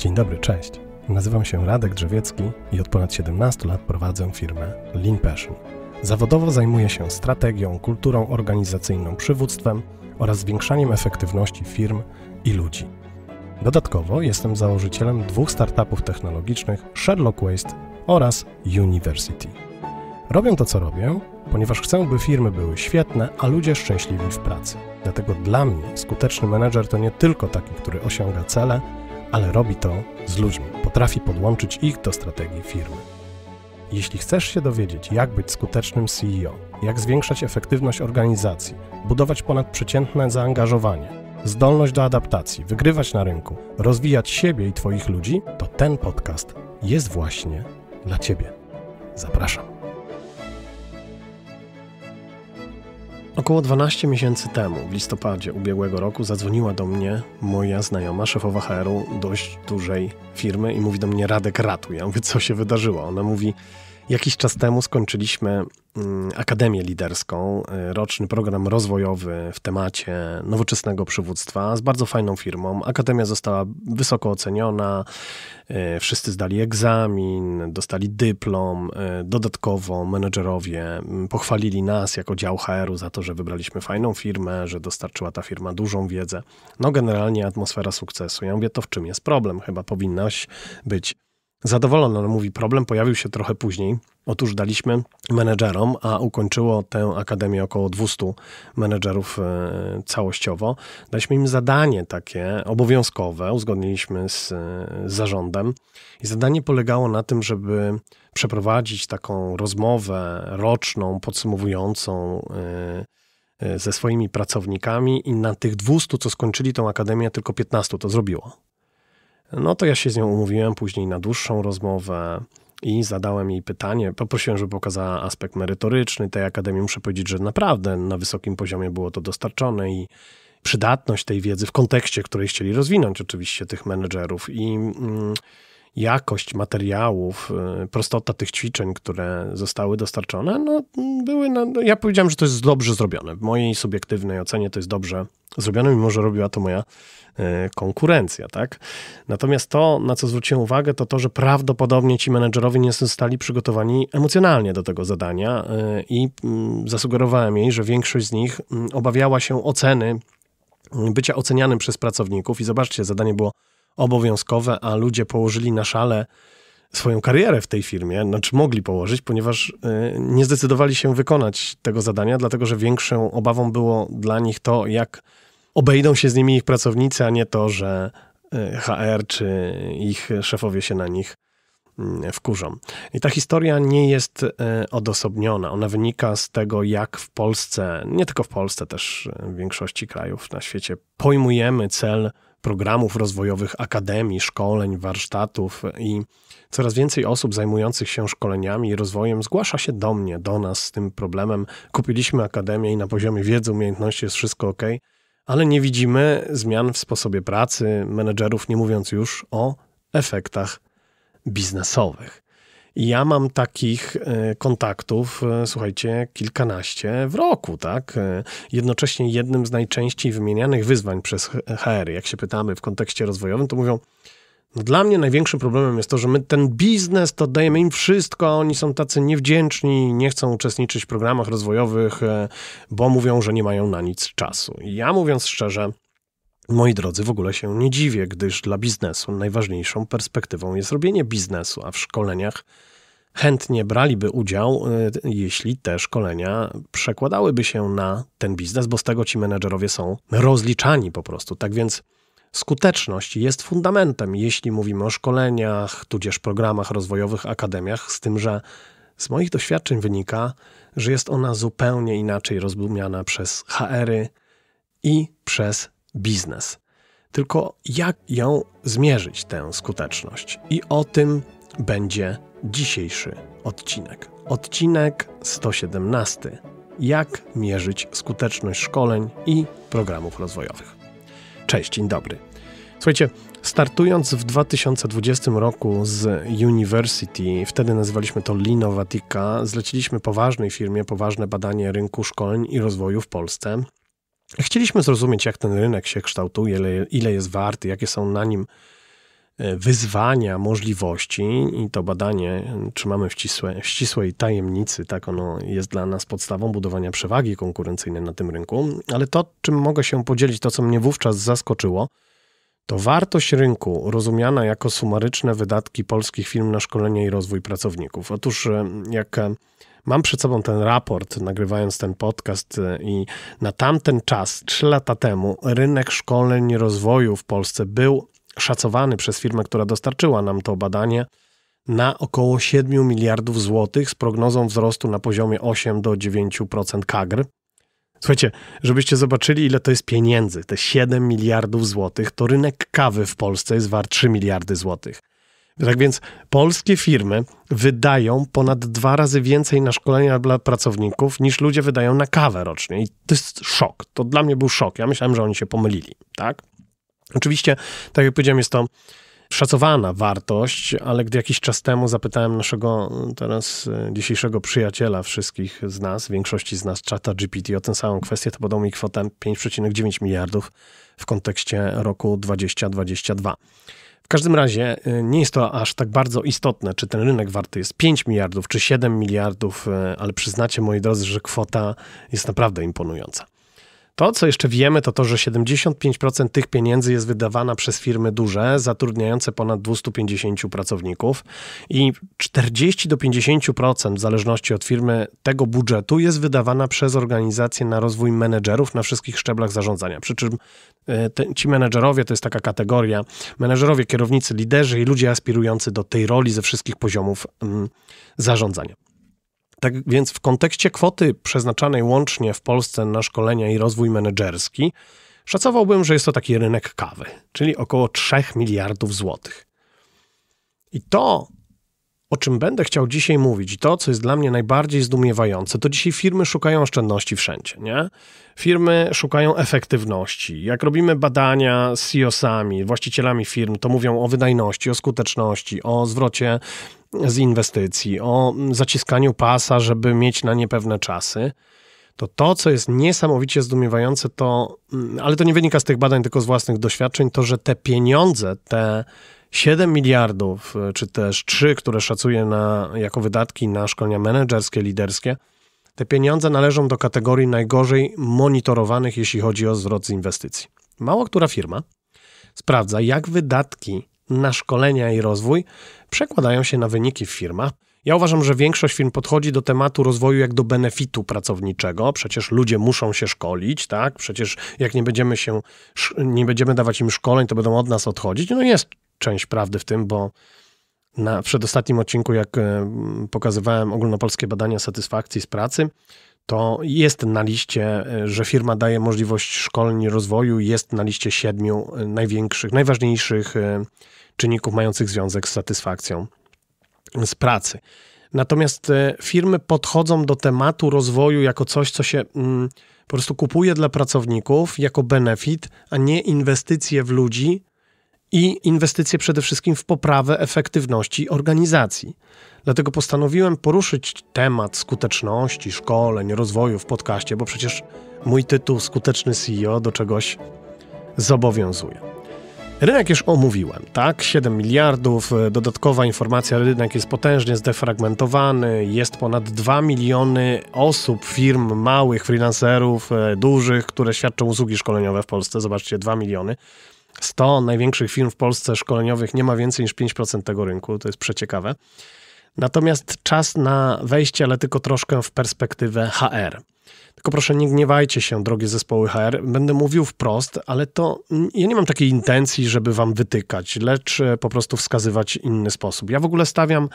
Dzień dobry, cześć. Nazywam się Radek Drzewiecki i od ponad 17 lat prowadzę firmę Lean Passion. Zawodowo zajmuję się strategią, kulturą organizacyjną, przywództwem oraz zwiększaniem efektywności firm i ludzi. Dodatkowo jestem założycielem dwóch startupów technologicznych Sherlock Waste oraz University. Robię to, co robię, ponieważ chcę, by firmy były świetne, a ludzie szczęśliwi w pracy. Dlatego dla mnie skuteczny menedżer to nie tylko taki, który osiąga cele, ale robi to z ludźmi. Potrafi podłączyć ich do strategii firmy. Jeśli chcesz się dowiedzieć, jak być skutecznym CEO, jak zwiększać efektywność organizacji, budować ponadprzeciętne zaangażowanie, zdolność do adaptacji, wygrywać na rynku, rozwijać siebie i Twoich ludzi, to ten podcast jest właśnie dla Ciebie. Zapraszam. Około 12 miesięcy temu, w listopadzie ubiegłego roku, zadzwoniła do mnie moja znajoma, szefowa HR-u dość dużej firmy i mówi do mnie Radek ratuj. Ja mówię, co się wydarzyło? Ona mówi, Jakiś czas temu skończyliśmy mm, Akademię Liderską, y, roczny program rozwojowy w temacie nowoczesnego przywództwa z bardzo fajną firmą. Akademia została wysoko oceniona, y, wszyscy zdali egzamin, dostali dyplom. Y, dodatkowo menedżerowie mm, pochwalili nas jako dział HR-u za to, że wybraliśmy fajną firmę, że dostarczyła ta firma dużą wiedzę. No, generalnie atmosfera sukcesu. Ja mówię, to w czym jest problem? Chyba powinnaś być zadowolona. Mówi, problem pojawił się trochę później. Otóż daliśmy menedżerom, a ukończyło tę akademię około 200 menedżerów e, całościowo. Daliśmy im zadanie takie obowiązkowe, uzgodniliśmy e, z zarządem i zadanie polegało na tym, żeby przeprowadzić taką rozmowę roczną, podsumowującą e, ze swoimi pracownikami i na tych 200, co skończyli tą akademię, tylko 15 to zrobiło. No to ja się z nią umówiłem później na dłuższą rozmowę i zadałem jej pytanie. Poprosiłem, żeby pokazała aspekt merytoryczny tej akademii. Muszę powiedzieć, że naprawdę na wysokim poziomie było to dostarczone i przydatność tej wiedzy w kontekście, której chcieli rozwinąć oczywiście tych menedżerów. I. Mm, jakość materiałów, y, prostota tych ćwiczeń, które zostały dostarczone, no były, na, no, ja powiedziałem, że to jest dobrze zrobione. W mojej subiektywnej ocenie to jest dobrze zrobione, mimo że robiła to moja y, konkurencja, tak? Natomiast to, na co zwróciłem uwagę, to to, że prawdopodobnie ci menedżerowie nie zostali przygotowani emocjonalnie do tego zadania y, i mm, zasugerowałem jej, że większość z nich mm, obawiała się oceny, bycia ocenianym przez pracowników i zobaczcie, zadanie było obowiązkowe, a ludzie położyli na szale swoją karierę w tej firmie, znaczy mogli położyć, ponieważ y, nie zdecydowali się wykonać tego zadania, dlatego że większą obawą było dla nich to, jak obejdą się z nimi ich pracownicy, a nie to, że y, HR czy ich szefowie się na nich mm, wkurzą. I ta historia nie jest y, odosobniona. Ona wynika z tego, jak w Polsce, nie tylko w Polsce, też w większości krajów na świecie, pojmujemy cel programów rozwojowych, akademii, szkoleń, warsztatów i coraz więcej osób zajmujących się szkoleniami i rozwojem zgłasza się do mnie, do nas z tym problemem. Kupiliśmy akademię i na poziomie wiedzy, umiejętności jest wszystko ok, ale nie widzimy zmian w sposobie pracy menedżerów, nie mówiąc już o efektach biznesowych. Ja mam takich e, kontaktów, e, słuchajcie, kilkanaście w roku, tak? E, jednocześnie jednym z najczęściej wymienianych wyzwań przez HR, jak się pytamy w kontekście rozwojowym, to mówią, no dla mnie największym problemem jest to, że my ten biznes to dajemy im wszystko, oni są tacy niewdzięczni, nie chcą uczestniczyć w programach rozwojowych, bo mówią, że nie mają na nic czasu. ja mówiąc szczerze, Moi drodzy, w ogóle się nie dziwię, gdyż dla biznesu najważniejszą perspektywą jest robienie biznesu, a w szkoleniach chętnie braliby udział, y, jeśli te szkolenia przekładałyby się na ten biznes, bo z tego ci menedżerowie są rozliczani po prostu. Tak więc skuteczność jest fundamentem, jeśli mówimy o szkoleniach, tudzież programach rozwojowych, akademiach, z tym, że z moich doświadczeń wynika, że jest ona zupełnie inaczej rozumiana przez HR-y i przez biznes. Tylko jak ją zmierzyć, tę skuteczność? I o tym będzie dzisiejszy odcinek. Odcinek 117. Jak mierzyć skuteczność szkoleń i programów rozwojowych. Cześć, dzień dobry. Słuchajcie, startując w 2020 roku z University, wtedy nazywaliśmy to Linovatica, zleciliśmy poważnej firmie poważne badanie rynku szkoleń i rozwoju w Polsce Chcieliśmy zrozumieć, jak ten rynek się kształtuje, ile, ile jest warty, jakie są na nim e, wyzwania, możliwości i to badanie mm, trzymamy w, ścisłe, w ścisłej tajemnicy, tak ono jest dla nas podstawą budowania przewagi konkurencyjnej na tym rynku, ale to, czym mogę się podzielić, to co mnie wówczas zaskoczyło, to wartość rynku rozumiana jako sumaryczne wydatki polskich firm na szkolenie i rozwój pracowników. Otóż e, jak e, Mam przed sobą ten raport, nagrywając ten podcast, e, i na tamten czas, trzy lata temu, rynek szkoleń rozwoju w Polsce był szacowany przez firmę, która dostarczyła nam to badanie, na około 7 miliardów złotych z prognozą wzrostu na poziomie 8 do 9% kagr. Słuchajcie, żebyście zobaczyli, ile to jest pieniędzy, te 7 miliardów złotych, to rynek kawy w Polsce jest wart 3 miliardy złotych. Tak więc polskie firmy wydają ponad dwa razy więcej na szkolenia dla pracowników niż ludzie wydają na kawę rocznie. I to jest szok. To dla mnie był szok. Ja myślałem, że oni się pomylili, tak? Oczywiście, tak jak powiedziałem, jest to szacowana wartość, ale gdy jakiś czas temu zapytałem naszego y, teraz y, dzisiejszego przyjaciela wszystkich z nas, większości z nas, czata GPT o tę samą kwestię, to podał mi kwotę 5,9 miliardów w kontekście roku 2022. W każdym razie y, nie jest to aż tak bardzo istotne, czy ten rynek warty jest 5 miliardów, czy 7 miliardów, y, ale przyznacie, moi drodzy, że kwota jest naprawdę imponująca. To, co jeszcze wiemy, to to, że 75% tych pieniędzy jest wydawana przez firmy duże, zatrudniające ponad 250 pracowników i 40 do 50% w zależności od firmy tego budżetu jest wydawana przez organizacje na rozwój menedżerów na wszystkich szczeblach zarządzania. Przy czym e, te, ci menedżerowie to jest taka kategoria, menedżerowie, kierownicy, liderzy i ludzie aspirujący do tej roli ze wszystkich poziomów mm, zarządzania. Tak więc w kontekście kwoty przeznaczanej łącznie w Polsce na szkolenia i rozwój menedżerski, szacowałbym, że jest to taki rynek kawy, czyli około 3 miliardów złotych. I to, o czym będę chciał dzisiaj mówić, to, co jest dla mnie najbardziej zdumiewające, to dzisiaj firmy szukają oszczędności wszędzie, nie? Firmy szukają efektywności. Jak robimy badania z CEO-sami, właścicielami firm, to mówią o wydajności, o skuteczności, o zwrocie z inwestycji, o mm, zaciskaniu pasa, żeby mieć na nie pewne czasy, to to, co jest niesamowicie zdumiewające, to, mm, ale to nie wynika z tych badań, tylko z własnych doświadczeń, to że te pieniądze, te 7 miliardów, y, czy też 3, które szacuje na, jako wydatki na szkolenia menedżerskie, liderskie, te pieniądze należą do kategorii najgorzej monitorowanych, jeśli chodzi o zwrot z inwestycji. Mało która firma sprawdza, jak wydatki na szkolenia i rozwój przekładają się na wyniki w firmach. Ja uważam, że większość firm podchodzi do tematu rozwoju jak do benefitu pracowniczego. Przecież ludzie muszą się szkolić, tak? Przecież jak nie będziemy się, nie będziemy dawać im szkoleń, to będą od nas odchodzić. No jest część prawdy w tym, bo na przedostatnim odcinku, jak pokazywałem ogólnopolskie badania satysfakcji z pracy, to jest na liście, e, że firma daje możliwość szkoleń rozwoju, jest na liście siedmiu e, największych, najważniejszych e, czynników mających związek z satysfakcją z pracy. Natomiast firmy podchodzą do tematu rozwoju jako coś, co się mm, po prostu kupuje dla pracowników jako benefit, a nie inwestycje w ludzi, i inwestycje przede wszystkim w poprawę efektywności organizacji. Dlatego postanowiłem poruszyć temat skuteczności, szkoleń, rozwoju w podcaście, bo przecież mój tytuł Skuteczny CEO do czegoś zobowiązuje. Rynek już omówiłem, tak? 7 miliardów, e, dodatkowa informacja, rynek jest potężnie zdefragmentowany, jest ponad 2 miliony osób, firm małych, freelancerów, e, dużych, które świadczą usługi szkoleniowe w Polsce, zobaczcie, 2 miliony. 100 największych firm w Polsce szkoleniowych nie ma więcej niż 5% tego rynku, to jest przeciekawe. Natomiast czas na wejście, ale tylko troszkę w perspektywę HR. Tylko proszę, nie gniewajcie się, drogie zespoły HR. Będę mówił wprost, ale to ja nie mam takiej intencji, żeby wam wytykać, lecz e, po prostu wskazywać inny sposób. Ja w ogóle stawiam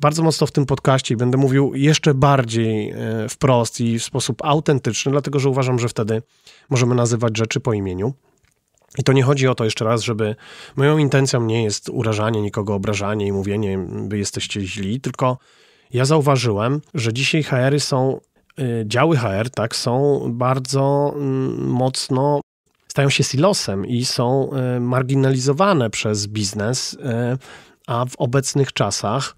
bardzo mocno w tym podcaście i będę mówił jeszcze bardziej e, wprost i w sposób autentyczny, dlatego że uważam, że wtedy możemy nazywać rzeczy po imieniu. I to nie chodzi o to jeszcze raz, żeby. Moją intencją nie jest urażanie nikogo, obrażanie i mówienie, by jesteście źli, tylko ja zauważyłem, że dzisiaj HR-y są, y, działy HR, tak, są bardzo mm, mocno stają się silosem i są y, marginalizowane przez biznes, y, a w obecnych czasach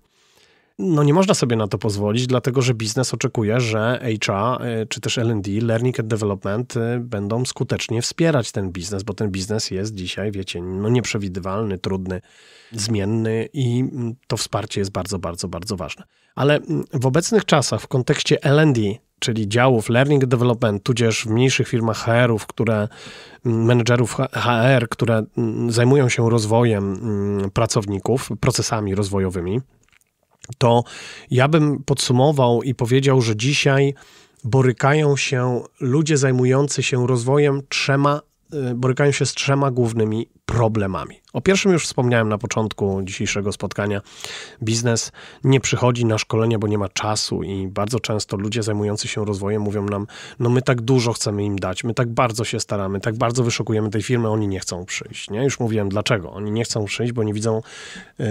no nie można sobie na to pozwolić, dlatego że biznes oczekuje, że HR y, czy też LD, Learning and Development, y, będą skutecznie wspierać ten biznes, bo ten biznes jest dzisiaj, wiecie, no nieprzewidywalny, trudny, zmienny i mm, to wsparcie jest bardzo, bardzo, bardzo ważne. Ale mm, w obecnych czasach, w kontekście LD, czyli działów learning development, tudzież w mniejszych firmach HR-ów, które, mm, menedżerów HR, które zajmują się rozwojem pracowników, procesami rozwojowymi, to ja bym podsumował i powiedział, że dzisiaj borykają się ludzie zajmujący się rozwojem trzema, y, borykają się z trzema głównymi problemami. O pierwszym już wspomniałem na początku dzisiejszego spotkania. Biznes nie przychodzi na szkolenie, bo nie ma czasu i bardzo często ludzie zajmujący się rozwojem mówią nam, no my tak dużo chcemy im dać, my tak bardzo się staramy, tak bardzo wyszukujemy tej firmy, oni nie chcą przyjść. Nie? Już mówiłem dlaczego. Oni nie chcą przyjść, bo nie widzą yy,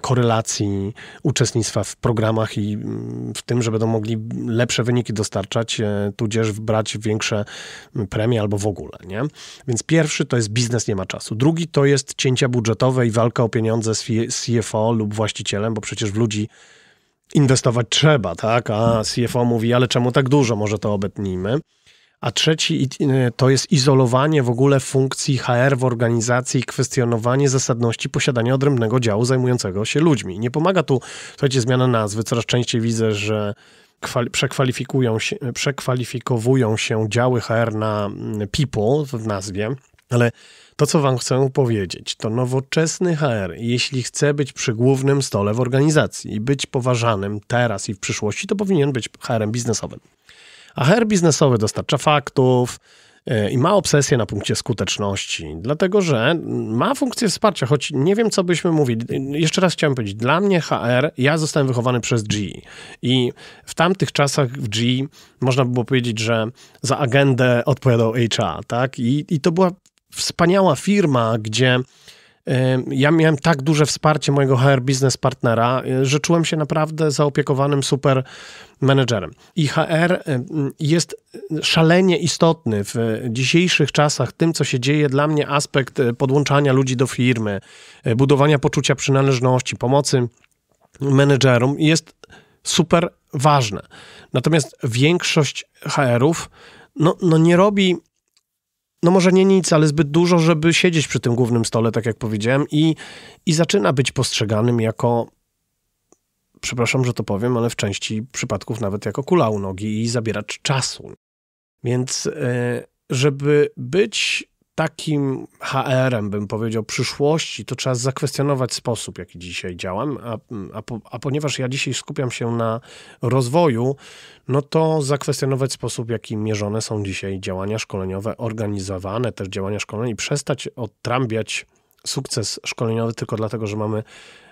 korelacji uczestnictwa w programach i mm, w tym, że będą mogli lepsze wyniki dostarczać, yy, tudzież brać większe premie albo w ogóle. Nie? Więc pierwszy to jest biznes nie ma czasu. Drugi to jest jest cięcia budżetowe i walka o pieniądze z CFO lub właścicielem, bo przecież w ludzi inwestować trzeba, tak? A hmm. CFO mówi, ale czemu tak dużo, może to obetnijmy. A trzeci to jest izolowanie w ogóle funkcji HR w organizacji i kwestionowanie zasadności posiadania odrębnego działu zajmującego się ludźmi. Nie pomaga tu, słuchajcie, zmiana nazwy. Coraz częściej widzę, że przekwalifikują się, przekwalifikowują się działy HR na mm, people w nazwie. Ale to, co Wam chcę powiedzieć, to nowoczesny HR, jeśli chce być przy głównym stole w organizacji i być poważanym teraz i w przyszłości, to powinien być HR-em biznesowym. A HR biznesowy dostarcza faktów e, i ma obsesję na punkcie skuteczności, dlatego że ma funkcję wsparcia, choć nie wiem, co byśmy mówili. Jeszcze raz chciałem powiedzieć, dla mnie HR, ja zostałem wychowany przez G. i w tamtych czasach w G można było powiedzieć, że za agendę odpowiadał HR, tak? I, i to była wspaniała firma, gdzie e, ja miałem tak duże wsparcie mojego HR biznes partnera, że czułem się naprawdę zaopiekowanym super menedżerem. I HR e, jest szalenie istotny w dzisiejszych czasach, tym co się dzieje dla mnie, aspekt e, podłączania ludzi do firmy, budowania poczucia przynależności, pomocy menedżerom jest super ważne. Natomiast większość HR-ów no, no nie robi no może nie nic, ale zbyt dużo, żeby siedzieć przy tym głównym stole, tak jak powiedziałem, i, i zaczyna być postrzeganym jako, przepraszam, że to powiem, ale w części przypadków nawet jako kula u nogi i zabieracz czasu. Więc e, żeby być takim HR-em, bym powiedział, przyszłości, to trzeba zakwestionować sposób, jaki dzisiaj działam, a, a, po, a, ponieważ ja dzisiaj skupiam się na rozwoju, no to zakwestionować sposób, jaki mierzone są dzisiaj działania szkoleniowe, organizowane też działania szkolenia i przestać odtrambiać sukces szkoleniowy tylko dlatego, że mamy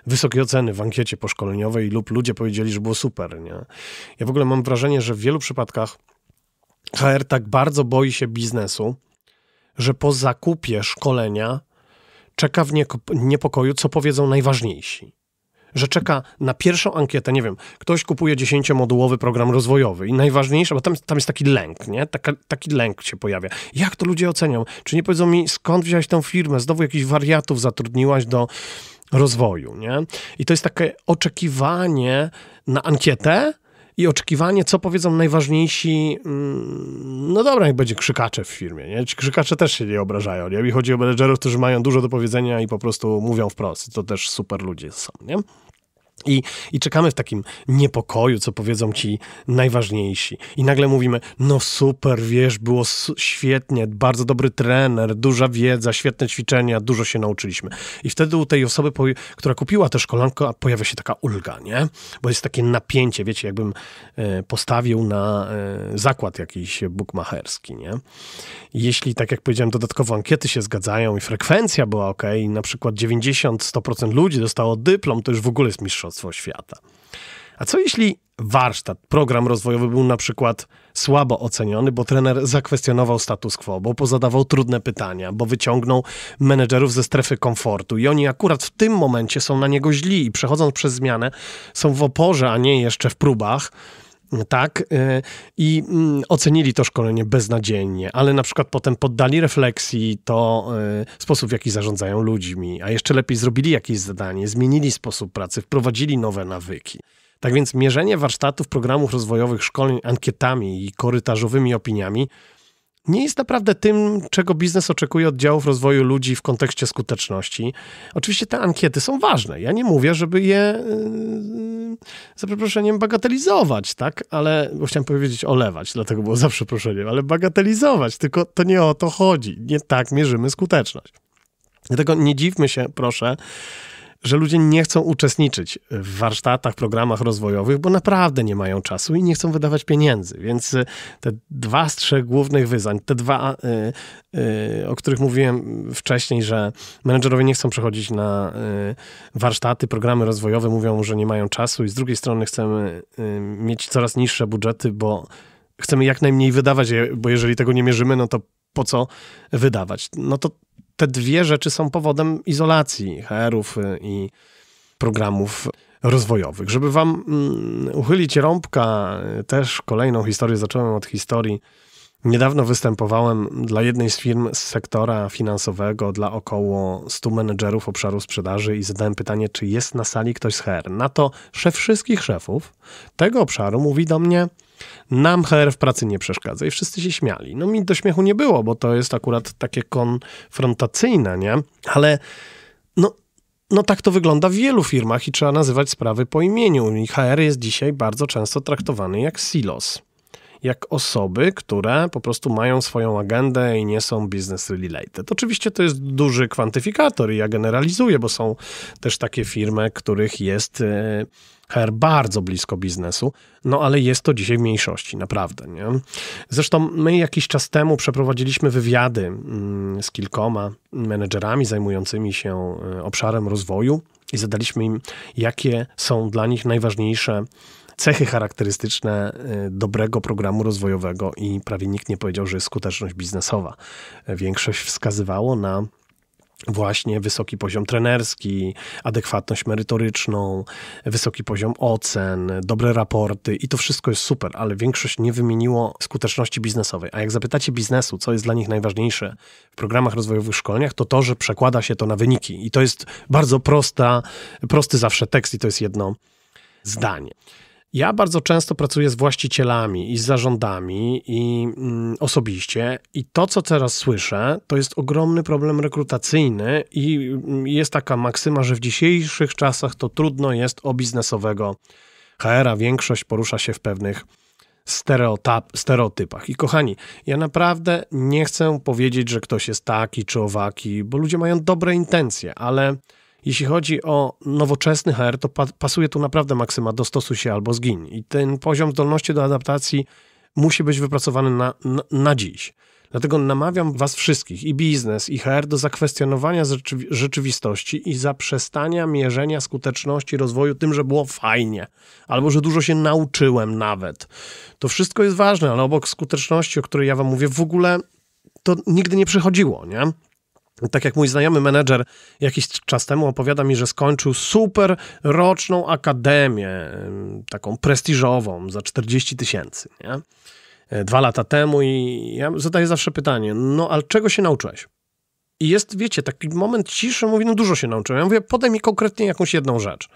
wysokie oceny w ankiecie poszkoleniowej lub ludzie powiedzieli, że było super, nie? Ja w ogóle mam wrażenie, że w wielu przypadkach HR tak bardzo boi się biznesu, że po zakupie szkolenia czeka w niepokoju, co powiedzą najważniejsi. Że czeka na pierwszą ankietę, nie wiem, ktoś kupuje dziesięciomodułowy program rozwojowy i najważniejsze, bo tam, tam jest taki lęk, nie? Taka, taki lęk się pojawia. Jak to ludzie ocenią? Czy nie powiedzą mi, skąd wziąłeś tą firmę? Znowu jakichś wariatów zatrudniłaś do rozwoju, nie? I to jest takie oczekiwanie na ankietę, i oczekiwanie, co powiedzą najważniejsi, mm, no dobra, niech będzie krzykacze w firmie, nie? Ci krzykacze też się nie obrażają, nie? Mi chodzi o menedżerów, którzy mają dużo do powiedzenia i po prostu mówią wprost. To też super ludzie są, nie? i, i czekamy w takim niepokoju, co powiedzą ci najważniejsi. I nagle mówimy, no super, wiesz, było świetnie, bardzo dobry trener, duża wiedza, świetne ćwiczenia, dużo się nauczyliśmy. I wtedy u tej osoby, która kupiła te szkolankę, pojawia się taka ulga, nie? Bo jest takie napięcie, wiecie, jakbym e, postawił na e, zakład jakiś bukmacherski, nie? Jeśli, tak jak powiedziałem, dodatkowo ankiety się zgadzają i frekwencja była ok, na przykład 90-100% ludzi dostało dyplom, to już w ogóle jest mistrzostwo Mistrzostwo Świata. A co jeśli warsztat, program rozwojowy był na przykład słabo oceniony, bo trener zakwestionował status quo, bo pozadawał trudne pytania, bo wyciągnął menedżerów ze strefy komfortu i oni akurat w tym momencie są na niego źli i przechodząc przez zmianę są w oporze, a nie jeszcze w próbach. Tak, e, i mm, ocenili to szkolenie beznadziejnie, ale na przykład potem poddali refleksji to e, sposób, w jaki zarządzają ludźmi, a jeszcze lepiej zrobili jakieś zadanie, zmienili sposób pracy, wprowadzili nowe nawyki. Tak więc mierzenie warsztatów programów rozwojowych szkoleń ankietami i korytarzowymi opiniami nie jest naprawdę tym, czego biznes oczekuje od działów rozwoju ludzi w kontekście skuteczności. Oczywiście te ankiety są ważne. Ja nie mówię, żeby je yy, za przeproszeniem bagatelizować, tak? Ale bo chciałem powiedzieć olewać, dlatego było za przeproszeniem, ale bagatelizować, tylko to nie o to chodzi. Nie tak mierzymy skuteczność. Dlatego nie dziwmy się, proszę, że ludzie nie chcą uczestniczyć w warsztatach, programach rozwojowych, bo naprawdę nie mają czasu i nie chcą wydawać pieniędzy. Więc y, te dwa z trzech głównych wyzwań, te dwa, y, y, o których mówiłem wcześniej, że menedżerowie nie chcą przechodzić na warsztaty, programy rozwojowe, mówią, że nie mają czasu i z drugiej strony chcemy mieć coraz niższe budżety, bo chcemy jak najmniej wydawać, bo jeżeli tego nie mierzymy, no to po co wydawać? No to te dwie rzeczy są powodem izolacji HR-ów y, i programów rozwojowych. Żeby wam mm, uchylić rąbka, y, też kolejną historię zacząłem od historii Niedawno występowałem dla jednej z firm z sektora finansowego, dla około 100 menedżerów obszaru sprzedaży i zadałem pytanie, czy jest na sali ktoś z HR. Na to szef wszystkich szefów tego obszaru mówi do mnie, nam HR w pracy nie przeszkadza i wszyscy się śmiali. No mi do śmiechu nie było, bo to jest akurat takie konfrontacyjne, nie? Ale no, no tak to wygląda w wielu firmach i trzeba nazywać sprawy po imieniu. I HR jest dzisiaj bardzo często traktowany jak silos jak osoby, które po prostu mają swoją agendę i nie są business related. Oczywiście to jest duży kwantyfikator i ja generalizuję, bo są też takie firmy, których jest e, HR bardzo blisko biznesu, no ale jest to dzisiaj w mniejszości, naprawdę. Nie? Zresztą my jakiś czas temu przeprowadziliśmy wywiady mm, z kilkoma menedżerami zajmującymi się e, obszarem rozwoju i zadaliśmy im, jakie są dla nich najważniejsze cechy charakterystyczne y, dobrego programu rozwojowego i prawie nikt nie powiedział, że jest skuteczność biznesowa. Większość wskazywało na właśnie wysoki poziom trenerski, adekwatność merytoryczną, wysoki poziom ocen, dobre raporty i to wszystko jest super, ale większość nie wymieniło skuteczności biznesowej. A jak zapytacie biznesu, co jest dla nich najważniejsze w programach rozwojowych szkoleniach, to to, że przekłada się to na wyniki i to jest bardzo prosta, prosty zawsze tekst i to jest jedno zdanie. Ja bardzo często pracuję z właścicielami i z zarządami i mm, osobiście i to, co teraz słyszę, to jest ogromny problem rekrutacyjny i mm, jest taka maksyma, że w dzisiejszych czasach to trudno jest o biznesowego HR-a. Większość porusza się w pewnych stereotypach. I kochani, ja naprawdę nie chcę powiedzieć, że ktoś jest taki czy owaki, bo ludzie mają dobre intencje, ale jeśli chodzi o nowoczesny HR, to pa pasuje tu naprawdę maksyma dostosuj się albo zgin. I ten poziom zdolności do adaptacji musi być wypracowany na, na, na dziś. Dlatego namawiam Was wszystkich, i biznes, i HR, do zakwestionowania rzeczywi rzeczywistości i zaprzestania mierzenia skuteczności rozwoju tym, że było fajnie, albo że dużo się nauczyłem nawet. To wszystko jest ważne, ale obok skuteczności, o której ja Wam mówię, w ogóle to nigdy nie przychodziło, nie? Tak jak mój znajomy menedżer jakiś czas temu opowiada mi, że skończył super roczną akademię, taką prestiżową za 40 tysięcy, e, Dwa lata temu i ja zadaję zawsze pytanie, no ale czego się nauczyłeś? I jest, wiecie, taki moment ciszy, mówię, no dużo się nauczyłem. Ja mówię, podaj mi konkretnie jakąś jedną rzecz.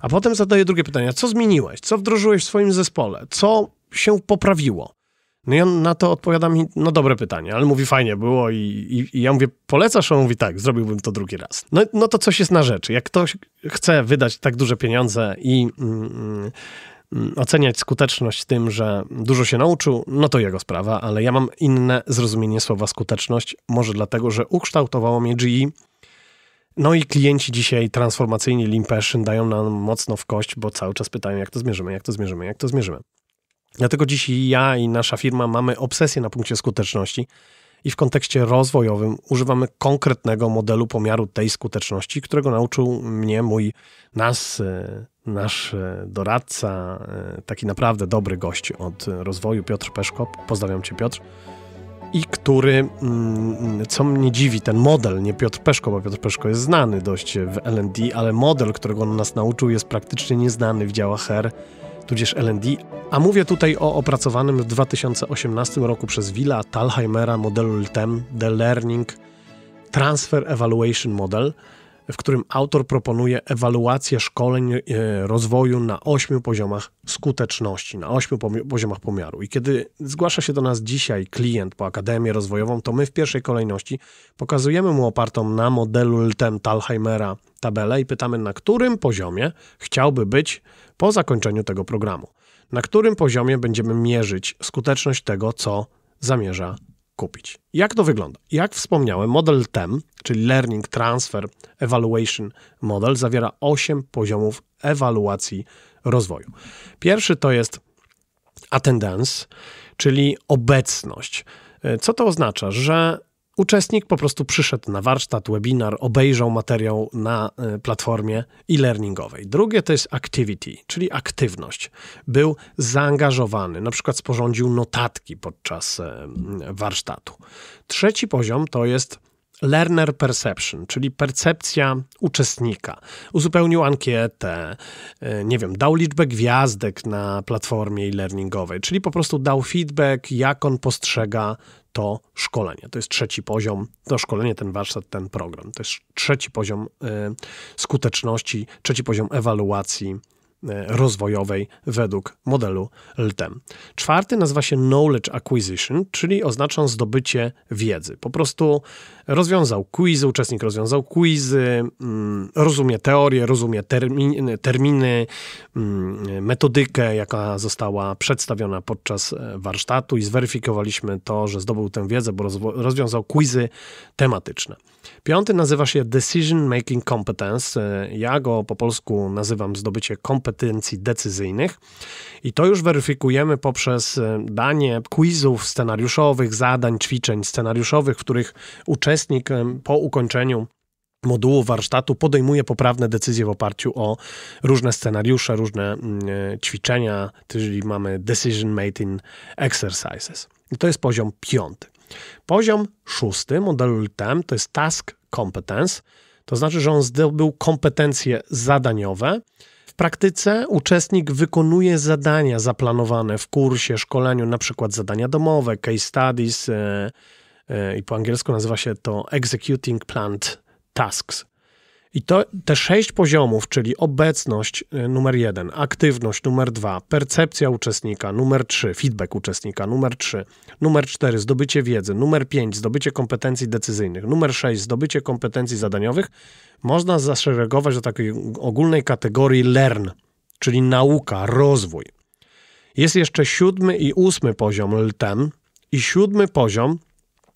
A potem zadaję drugie pytanie, co zmieniłeś? Co wdrożyłeś w swoim zespole? Co się poprawiło? No i on na to odpowiada mi, no dobre pytanie, ale mówi fajnie było i, i, i ja mówię, polecasz? On mówi tak, zrobiłbym to drugi raz. No, no to coś jest na rzeczy. Jak ktoś chce wydać tak duże pieniądze i mm, mm, mm, oceniać skuteczność tym, że dużo się nauczył, no to jego sprawa, ale ja mam inne zrozumienie słowa skuteczność, może dlatego, że ukształtowało mnie GE, no i klienci dzisiaj transformacyjni Lean dają nam mocno w kość, bo cały czas pytają, jak to zmierzymy, jak to zmierzymy, jak to zmierzymy. Dlatego dziś ja i nasza firma mamy obsesję na punkcie skuteczności i w kontekście rozwojowym używamy konkretnego modelu pomiaru tej skuteczności, którego nauczył mnie mój, nas, e, nasz e, doradca, e, taki naprawdę dobry gość od rozwoju, Piotr Peszko. Pozdrawiam Cię, Piotr. I który, mm, co mnie dziwi, ten model, nie Piotr Peszko, bo Piotr Peszko jest znany dość w LD, ale model, którego on nas nauczył, jest praktycznie nieznany w działach HR tudzież LD, a mówię tutaj o opracowanym w 2018 roku przez Willa Talheimera modelu LTEM The Learning Transfer Evaluation Model, w którym autor proponuje ewaluację szkoleń e, rozwoju na ośmiu poziomach skuteczności, na ośmiu poziomach pomiaru. I kiedy zgłasza się do nas dzisiaj klient po Akademię Rozwojową, to my w pierwszej kolejności pokazujemy mu opartą na modelu LTEM Talheimera tabelę i pytamy, na którym poziomie chciałby być po zakończeniu tego programu, na którym poziomie będziemy mierzyć skuteczność tego, co zamierza kupić. Jak to wygląda? Jak wspomniałem, model TEM, czyli Learning Transfer Evaluation Model, zawiera 8 poziomów ewaluacji rozwoju. Pierwszy to jest attendance, czyli obecność. E, co to oznacza? Że Uczestnik po prostu przyszedł na warsztat, webinar, obejrzał materiał na y, platformie e-learningowej. Drugie to jest activity, czyli aktywność. Był zaangażowany, na przykład sporządził notatki podczas e, warsztatu. Trzeci poziom to jest learner perception, czyli percepcja uczestnika. Uzupełnił ankietę, e, nie wiem, dał liczbę gwiazdek na platformie e-learningowej, czyli po prostu dał feedback, jak on postrzega to szkolenie. To jest trzeci poziom, to szkolenie, ten warsztat, ten program. To jest trzeci poziom y, skuteczności, trzeci poziom ewaluacji E, rozwojowej według modelu LTEM. Czwarty nazywa się Knowledge Acquisition, czyli oznacza zdobycie wiedzy. Po prostu rozwiązał quizy, uczestnik rozwiązał quizy, mm, rozumie teorię, rozumie terminy, terminy, mm, metodykę, jaka została przedstawiona podczas e, warsztatu i zweryfikowaliśmy to, że zdobył tę wiedzę, bo rozwiązał quizy tematyczne. Piąty nazywa się Decision Making Competence. E, ja go po polsku nazywam zdobycie kompetencji decyzyjnych. I to już weryfikujemy poprzez e, danie quizów scenariuszowych, zadań, ćwiczeń scenariuszowych, w których uczestnik e, po ukończeniu modułu warsztatu podejmuje poprawne decyzje w oparciu o różne scenariusze, różne mm, ćwiczenia, czyli mamy decision making exercises. I to jest poziom piąty. Poziom szósty modelu LTM to jest Task Competence, to znaczy, że on zdobył kompetencje zadaniowe. W praktyce uczestnik wykonuje zadania zaplanowane w kursie, szkoleniu, na przykład zadania domowe, case studies, e, e, i po angielsku nazywa się to Executing Planned Tasks. I to, te sześć poziomów, czyli obecność y, numer jeden, aktywność numer dwa, percepcja uczestnika numer trzy, feedback uczestnika numer trzy, numer cztery zdobycie wiedzy, numer pięć zdobycie kompetencji decyzyjnych, numer sześć zdobycie kompetencji zadaniowych, można zaszeregować do takiej ogólnej kategorii learn, czyli nauka, rozwój. Jest jeszcze siódmy i ósmy poziom LTEM i siódmy poziom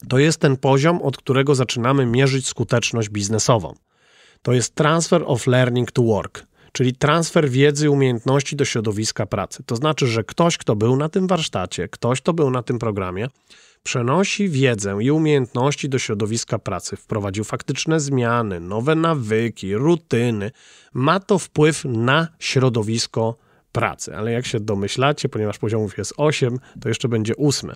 to jest ten poziom, od którego zaczynamy mierzyć skuteczność biznesową – to jest transfer of learning to work, czyli transfer wiedzy i umiejętności do środowiska pracy. To znaczy, że ktoś, kto był na tym warsztacie, ktoś, kto był na tym programie, przenosi wiedzę i umiejętności do środowiska pracy, wprowadził faktyczne zmiany, nowe nawyki, rutyny. Ma to wpływ na środowisko pracy, ale jak się domyślacie, ponieważ poziomów jest 8, to jeszcze będzie 8.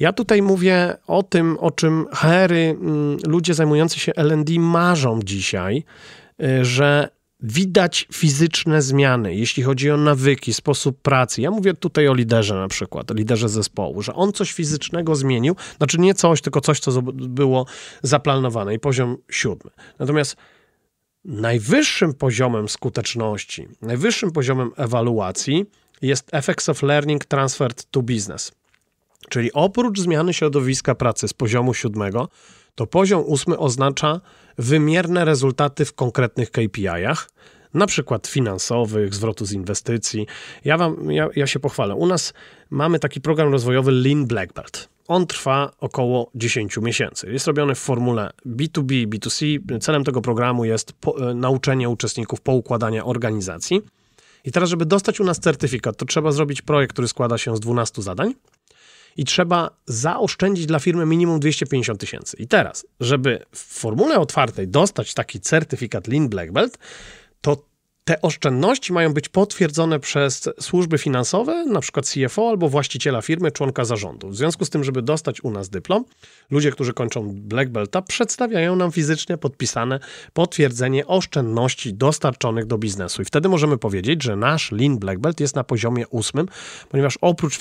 Ja tutaj mówię o tym, o czym hery, mm, ludzie zajmujący się LD marzą dzisiaj, y, że widać fizyczne zmiany, jeśli chodzi o nawyki, sposób pracy. Ja mówię tutaj o liderze na przykład, liderze zespołu, że on coś fizycznego zmienił, znaczy nie coś, tylko coś, co było zaplanowane i poziom siódmy. Natomiast najwyższym poziomem skuteczności, najwyższym poziomem ewaluacji jest Effects of Learning Transferred to Business – Czyli oprócz zmiany środowiska pracy z poziomu siódmego, to poziom ósmy oznacza wymierne rezultaty w konkretnych KPI-ach, na przykład finansowych, zwrotu z inwestycji. Ja, wam, ja, ja się pochwalę. U nas mamy taki program rozwojowy Lean Blackbelt. On trwa około 10 miesięcy. Jest robiony w formule B2B, B2C. Celem tego programu jest po, e, nauczenie uczestników poukładania organizacji. I teraz, żeby dostać u nas certyfikat, to trzeba zrobić projekt, który składa się z 12 zadań i trzeba zaoszczędzić dla firmy minimum 250 tysięcy. I teraz, żeby w formule otwartej dostać taki certyfikat Lean Black Belt, to te oszczędności mają być potwierdzone przez służby finansowe, na przykład CFO albo właściciela firmy, członka zarządu. W związku z tym, żeby dostać u nas dyplom, ludzie, którzy kończą Black Belta, przedstawiają nam fizycznie podpisane potwierdzenie oszczędności dostarczonych do biznesu. I wtedy możemy powiedzieć, że nasz Lean Black Belt jest na poziomie ósmym, ponieważ oprócz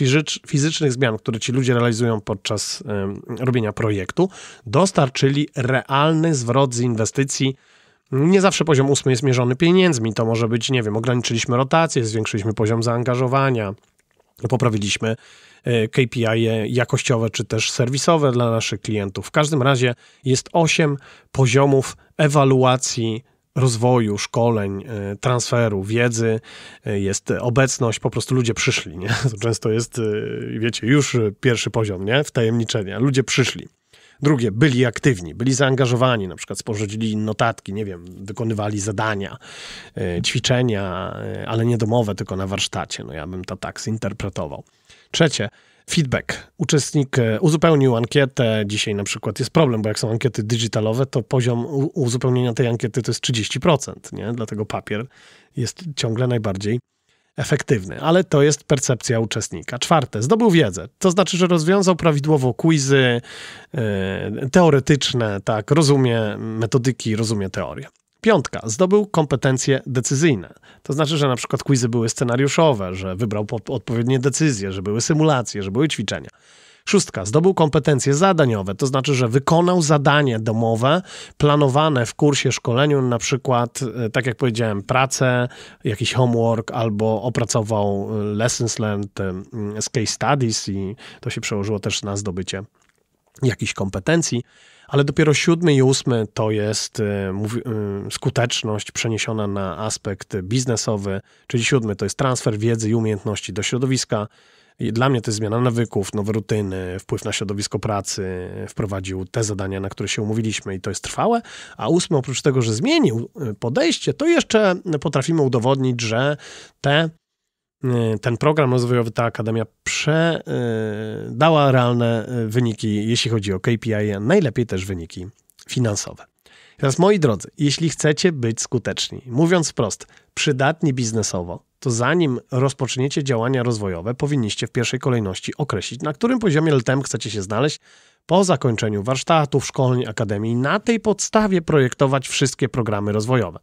fizycznych zmian, które ci ludzie realizują podczas um, robienia projektu, dostarczyli realny zwrot z inwestycji nie zawsze poziom ósmy jest mierzony pieniędzmi. To może być, nie wiem, ograniczyliśmy rotację, zwiększyliśmy poziom zaangażowania, poprawiliśmy e, KPI -e jakościowe czy też serwisowe dla naszych klientów. W każdym razie jest osiem poziomów ewaluacji rozwoju, szkoleń, e, transferu, wiedzy, e, jest obecność, po prostu ludzie przyszli, nie? To często jest, wiecie, już pierwszy poziom, nie? Wtajemniczenia, ludzie przyszli. Drugie, byli aktywni, byli zaangażowani, na przykład sporządzili notatki, nie wiem, wykonywali zadania, e, ćwiczenia, e, ale nie domowe, tylko na warsztacie. No ja bym to tak zinterpretował. Trzecie, feedback. Uczestnik e, uzupełnił ankietę. Dzisiaj na przykład jest problem, bo jak są ankiety digitalowe, to poziom uzupełnienia tej ankiety to jest 30%, nie? Dlatego papier jest ciągle najbardziej efektywny, ale to jest percepcja uczestnika. Czwarte, zdobył wiedzę. To znaczy, że rozwiązał prawidłowo quizy e, teoretyczne, tak, rozumie metodyki, rozumie teorię. Piątka, zdobył kompetencje decyzyjne. To znaczy, że na przykład quizy były scenariuszowe, że wybrał odpowiednie decyzje, że były symulacje, że były ćwiczenia. Szóstka, zdobył kompetencje zadaniowe, to znaczy, że wykonał zadanie domowe planowane w kursie szkoleniu, na przykład, e, tak jak powiedziałem, pracę, jakiś homework albo opracował e, lessons learned e, z case studies i to się przełożyło też na zdobycie jakichś kompetencji ale dopiero siódmy i ósmy to jest skuteczność przeniesiona na aspekt biznesowy, czyli siódmy to jest transfer wiedzy i umiejętności do środowiska, i dla mnie to jest zmiana nawyków, nowe rutyny, wpływ na środowisko pracy, wprowadził te zadania, na które się umówiliśmy i to jest trwałe. A ósmy, oprócz tego, że zmienił e, podejście, to jeszcze potrafimy udowodnić, że te e, ten program rozwojowy, ta akademia przedała e, dała realne wyniki, jeśli chodzi o KPI, a najlepiej też wyniki finansowe. Teraz, moi drodzy, jeśli chcecie być skuteczni, mówiąc wprost, przydatni biznesowo, to zanim rozpoczniecie działania rozwojowe, powinniście w pierwszej kolejności określić, na którym poziomie LTM e chcecie się znaleźć po zakończeniu warsztatów, szkoleń, akademii. Na tej podstawie projektować wszystkie programy rozwojowe.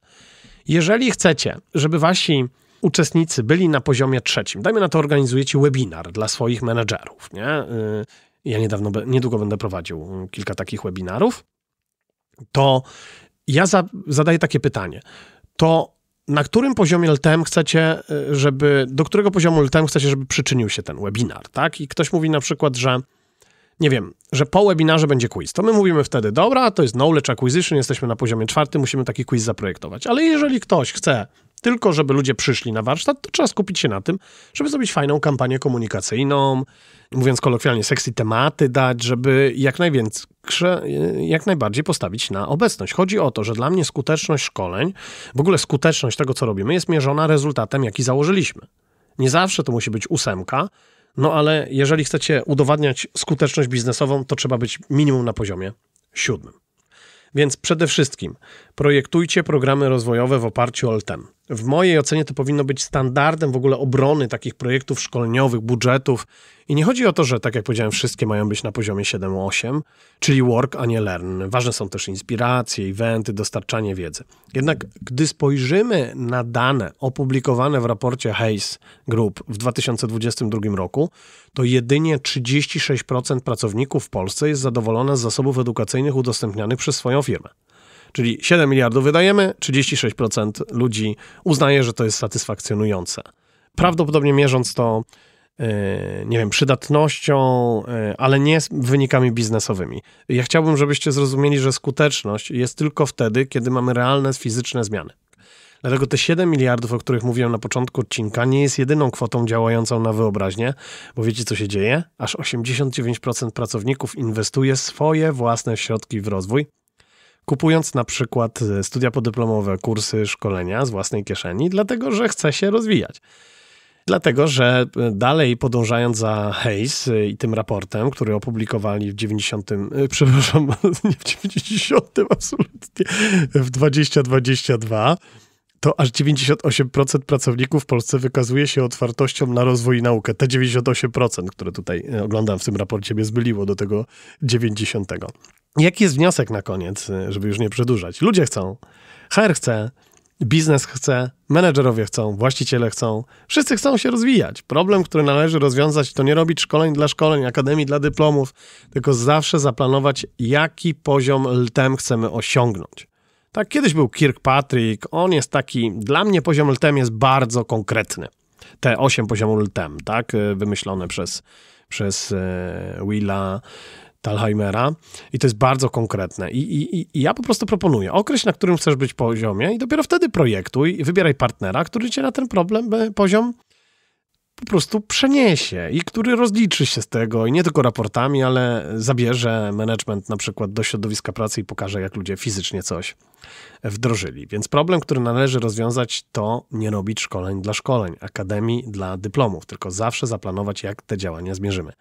Jeżeli chcecie, żeby wasi uczestnicy byli na poziomie trzecim, dajmy na to organizujecie webinar dla swoich menedżerów, nie? Y, ja niedawno, niedługo będę prowadził y, kilka takich webinarów to ja za, zadaję takie pytanie. To na którym poziomie LTM chcecie, e, żeby, do którego poziomu LTM chcecie, żeby przyczynił się ten webinar, tak? I ktoś mówi na przykład, że nie wiem, że po webinarze będzie quiz. To my mówimy wtedy, dobra, to jest knowledge acquisition, jesteśmy na poziomie czwartym, musimy taki quiz zaprojektować. Ale jeżeli ktoś chce tylko, żeby ludzie przyszli na warsztat, to trzeba skupić się na tym, żeby zrobić fajną kampanię komunikacyjną, mówiąc kolokwialnie, sexy tematy dać, żeby jak najwięcej Y, jak najbardziej postawić na obecność. Chodzi o to, że dla mnie skuteczność szkoleń, w ogóle skuteczność tego, co robimy, jest mierzona rezultatem, jaki założyliśmy. Nie zawsze to musi być ósemka, no ale jeżeli chcecie udowadniać skuteczność biznesową, to trzeba być minimum na poziomie siódmym. Więc przede wszystkim projektujcie programy rozwojowe w oparciu o LTEM w mojej ocenie to powinno być standardem w ogóle obrony takich projektów szkoleniowych, budżetów. I nie chodzi o to, że tak jak powiedziałem, wszystkie mają być na poziomie 7-8, czyli work, a nie learn. Ważne są też inspiracje, eventy, dostarczanie wiedzy. Jednak gdy spojrzymy na dane opublikowane w raporcie Hayes Group w 2022 roku, to jedynie 36% pracowników w Polsce jest zadowolone z zasobów edukacyjnych udostępnianych przez swoją firmę. Czyli 7 miliardów wydajemy, 36% ludzi uznaje, że to jest satysfakcjonujące. Prawdopodobnie mierząc to, e, nie wiem, przydatnością, e, ale nie wynikami biznesowymi. Ja chciałbym, żebyście zrozumieli, że skuteczność jest tylko wtedy, kiedy mamy realne fizyczne zmiany. Dlatego te 7 miliardów, o których mówiłem na początku odcinka, nie jest jedyną kwotą działającą na wyobraźnię, bo wiecie co się dzieje? Aż 89% pracowników inwestuje swoje własne środki w rozwój, kupując na przykład e, studia podyplomowe, kursy, szkolenia z własnej kieszeni, dlatego że chce się rozwijać. Dlatego, że e, dalej podążając za Hayes e, i tym raportem, który opublikowali w 90, przepraszam, nie w 90, absolutnie, w 2022, to aż 98% pracowników w Polsce wykazuje się otwartością na rozwój i naukę. Te 98%, które tutaj oglądam w tym raporcie, mnie zbyliło do tego 90%. Jaki jest wniosek na koniec, żeby już nie przedłużać? Ludzie chcą, HR chce, biznes chce, menedżerowie chcą, właściciele chcą, wszyscy chcą się rozwijać. Problem, który należy rozwiązać, to nie robić szkoleń dla szkoleń, akademii dla dyplomów, tylko zawsze zaplanować, jaki poziom ltem chcemy osiągnąć. Tak, kiedyś był Kirkpatrick, on jest taki, dla mnie poziom ltem jest bardzo konkretny. Te osiem poziomów ltem, tak, wymyślone przez, przez e, Willa Talheimera i to jest bardzo konkretne. I, i, I ja po prostu proponuję, określ, na którym chcesz być poziomie i dopiero wtedy projektuj i wybieraj partnera, który cię na ten problem, e, poziom po prostu przeniesie i który rozliczy się z tego i nie tylko raportami, ale zabierze management na przykład do środowiska pracy i pokaże, jak ludzie fizycznie coś wdrożyli. Więc problem, który należy rozwiązać, to nie robić szkoleń dla szkoleń, akademii dla dyplomów, tylko zawsze zaplanować, jak te działania zmierzymy.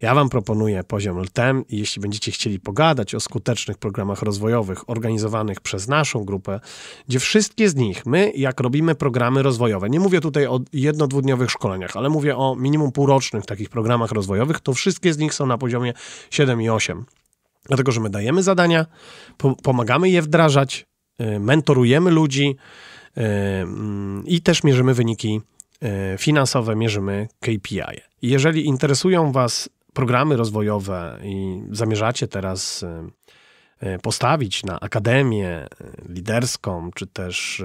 Ja Wam proponuję poziom LTEM i jeśli będziecie chcieli pogadać o skutecznych programach rozwojowych organizowanych przez naszą grupę, gdzie wszystkie z nich, my jak robimy programy rozwojowe, nie mówię tutaj o jedno-dwudniowych szkoleniach, ale mówię o minimum półrocznych takich programach rozwojowych, to wszystkie z nich są na poziomie 7 i 8. Dlatego, że my dajemy zadania, pomagamy je wdrażać, y, mentorujemy ludzi y, mm, i też mierzymy wyniki y, finansowe, mierzymy KPI. Jeżeli interesują Was programy rozwojowe i zamierzacie teraz y, y, postawić na akademię y, liderską, czy też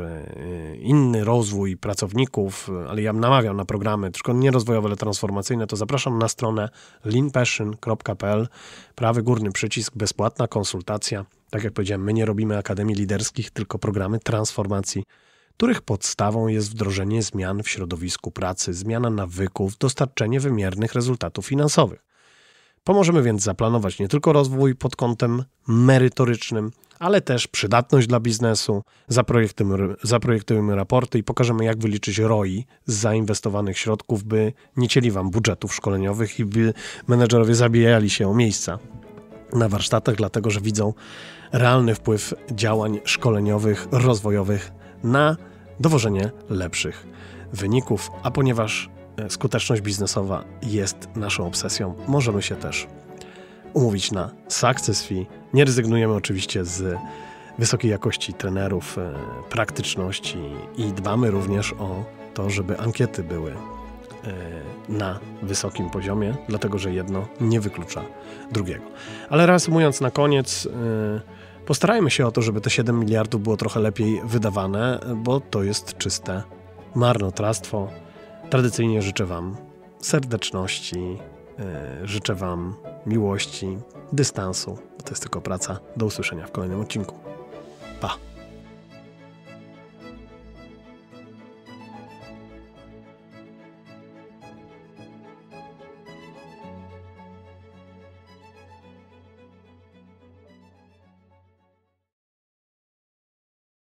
inny rozwój pracowników, ale ja namawiam na programy, tylko nie rozwojowe, ale transformacyjne, to zapraszam na stronę leanpassion.pl, prawy górny przycisk, bezpłatna konsultacja. Tak jak powiedziałem, my nie robimy akademii liderskich, tylko programy transformacji, których podstawą jest wdrożenie zmian w środowisku pracy, zmiana nawyków, dostarczenie wymiernych rezultatów finansowych. Pomożemy więc zaplanować nie tylko rozwój pod kątem merytorycznym, ale też przydatność dla biznesu. Zaprojektujemy, zaprojektujemy raporty i pokażemy, jak wyliczyć ROI z zainwestowanych środków, by nie cieli Wam budżetów szkoleniowych i by menedżerowie zabijali się o miejsca na warsztatach, dlatego że widzą realny wpływ działań szkoleniowych, rozwojowych na dowożenie lepszych wyników. A ponieważ E, skuteczność biznesowa jest naszą obsesją, możemy się też umówić na success fee. Nie rezygnujemy oczywiście z wysokiej jakości trenerów, e, praktyczności i dbamy również o to, żeby ankiety były e, na wysokim poziomie, dlatego że jedno nie wyklucza drugiego. Ale reasumując na koniec, postarajmy się o to, żeby te 7 miliardów było trochę lepiej wydawane, bo to jest czyste marnotrawstwo. Tradycyjnie życzę Wam serdeczności, e, życzę Wam miłości, dystansu, bo to jest tylko praca. Do usłyszenia w kolejnym odcinku. Pa!